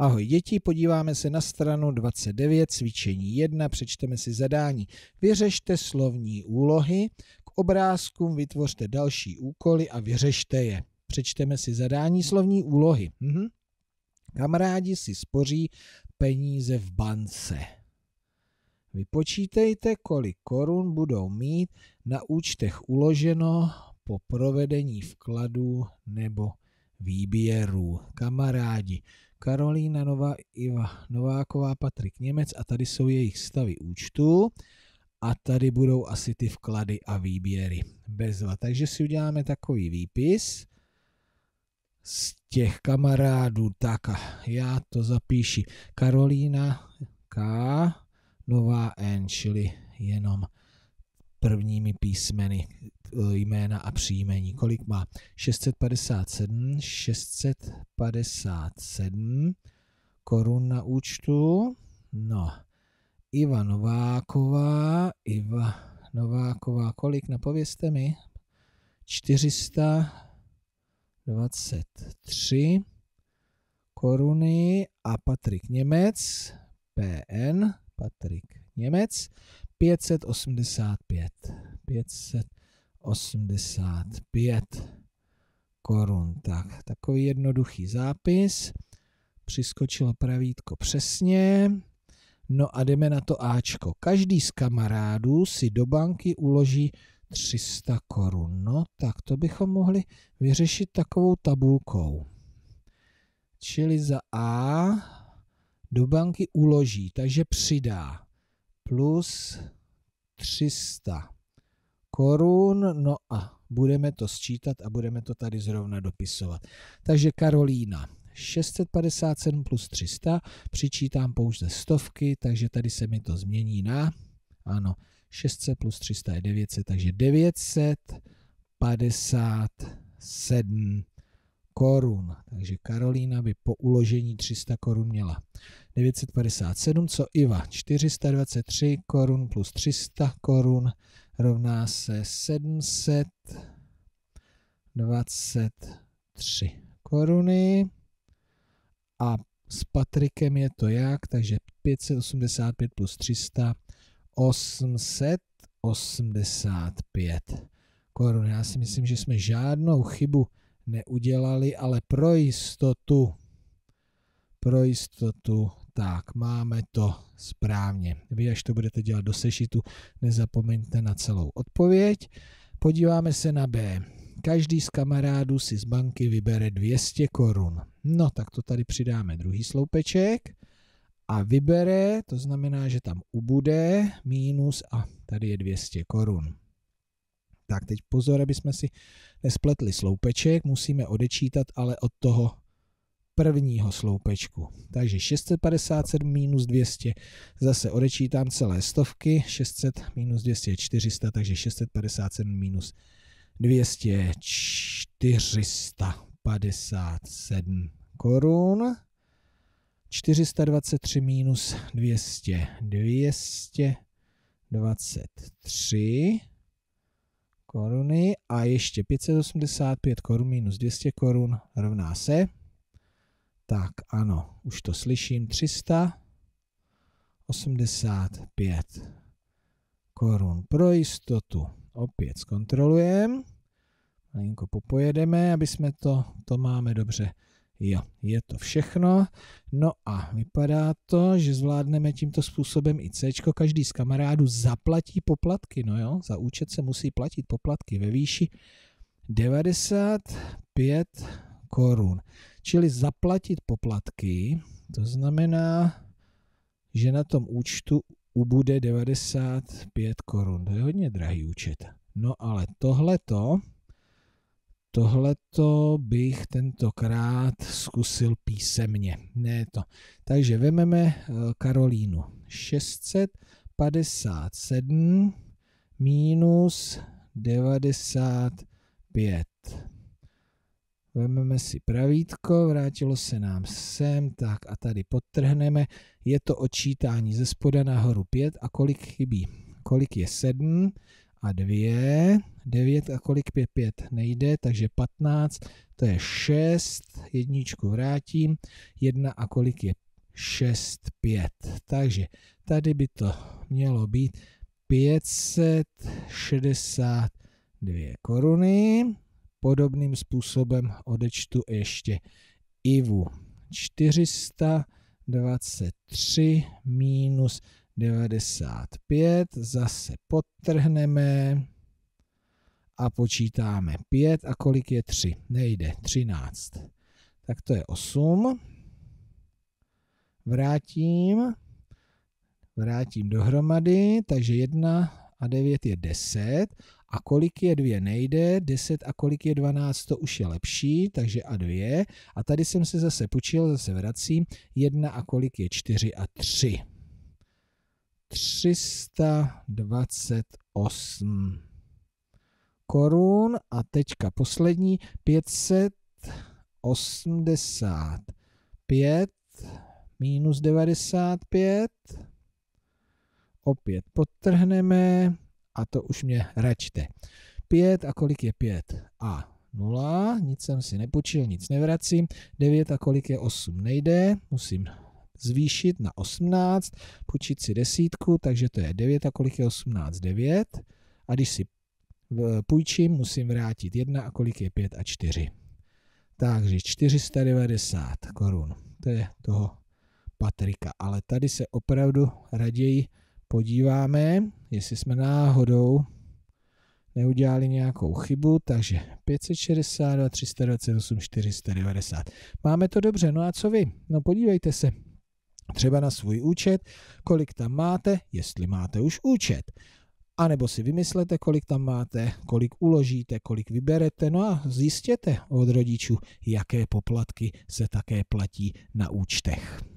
Ahoj děti, podíváme se na stranu 29, cvičení 1, přečteme si zadání. Vyřešte slovní úlohy, k obrázkům vytvořte další úkoly a vyřešte je. Přečteme si zadání slovní úlohy. Mhm. Kamarádi si spoří peníze v bance. Vypočítejte, kolik korun budou mít na účtech uloženo po provedení vkladu nebo výběrů. Kamarádi, Karolína Nová, Iva Nováková, Patrik Němec a tady jsou jejich stavy účtu a tady budou asi ty vklady a výběry. Bezva. Takže si uděláme takový výpis z těch kamarádů. Tak a já to zapíši. Karolína K. Nová N, čili jenom prvními písmeny Eh, jména a příjmení. Kolik má? 657, 657 korun na účtu. No, Iva Nováková, Iva Nováková, kolik? napověste no, mi. 423 koruny a Patrik Němec, PN, Patrik Němec, 585. 500. 85 korun. Tak, takový jednoduchý zápis. Přiskočilo pravítko přesně. No a jdeme na to Ačko. Každý z kamarádů si do banky uloží 300 korun. No, tak to bychom mohli vyřešit takovou tabulkou. Čili za A do banky uloží, takže přidá plus 300 korun. No a budeme to sčítat a budeme to tady zrovna dopisovat. Takže Karolína 657 plus 300, přičítám pouze stovky, takže tady se mi to změní na, ano, 600 plus 300 je 900, takže 957 korun. Takže Karolína by po uložení 300 korun měla 957, co Iva 423 korun plus 300 korun rovná se 723 koruny a s Patrikem je to jak, takže 585 plus 300, 885 korun. Já si myslím, že jsme žádnou chybu neudělali, ale pro jistotu, pro jistotu tak, máme to správně. Vy, až to budete dělat do sešitu, nezapomeňte na celou odpověď. Podíváme se na B. Každý z kamarádů si z banky vybere 200 korun. No, tak to tady přidáme druhý sloupeček a vybere, to znamená, že tam ubude mínus a tady je 200 korun. Tak teď pozor, aby jsme si nespletli sloupeček, musíme odečítat ale od toho prvního sloupečku. Takže 657 minus 200, zase odečítám celé stovky, 600 minus 200 je 400, takže 657 minus 200 je 457 korun. 423 minus 200, 223 koruny a ještě 585 korun minus 200 korun rovná se tak ano, už to slyším. 385 korun pro jistotu. Opět zkontrolujeme. Malinko popojedeme, aby jsme to, to máme dobře. Jo, je to všechno. No a vypadá to, že zvládneme tímto způsobem i C. Každý z kamarádů zaplatí poplatky. No jo, za účet se musí platit poplatky ve výši 95 korun. Čili zaplatit poplatky, to znamená, že na tom účtu ubude 95 korun. To je hodně drahý účet. No ale tohleto, tohleto bych tentokrát zkusil písemně. Ne to. Takže vememe eh, Karolínu. 657 minus 95. Vememe si pravítko, vrátilo se nám sem, tak a tady podtrhneme. Je to odčítání ze spoda nahoru 5 a kolik chybí? Kolik je 7 a 2, 9 a kolik 5, 5 nejde, takže 15, to je 6, jedničku vrátím, 1 a kolik je 6, 5. Takže tady by to mělo být 562 koruny. Podobným způsobem odečtu ještě Ivu. 423 minus 95, zase podtrhneme a počítáme 5 a kolik je 3? Nejde, 13. Tak to je 8. Vrátím, vrátím dohromady, takže 1 a 9 je 10 a kolik je dvě nejde, 10 a kolik je 12, to už je lepší, takže a dvě. A tady jsem se zase počil, zase vracím, 1 a kolik je 4 a 3. 328 korun a teďka poslední 585 minus 95 opět podtrhneme a to už mě račte. 5 a kolik je 5? A 0, nic jsem si nepočil, nic nevracím. 9 a kolik je 8? Nejde, musím zvýšit na 18, počít si desítku, takže to je 9 a kolik je 18? 9. A když si půjčím, musím vrátit 1 a kolik je 5 a 4. Takže 490 korun. To je toho Patrika. Ale tady se opravdu raději podíváme, jestli jsme náhodou neudělali nějakou chybu, takže 562, 328, 490. Máme to dobře, no a co vy? No podívejte se třeba na svůj účet, kolik tam máte, jestli máte už účet. A nebo si vymyslete, kolik tam máte, kolik uložíte, kolik vyberete, no a zjistěte od rodičů, jaké poplatky se také platí na účtech.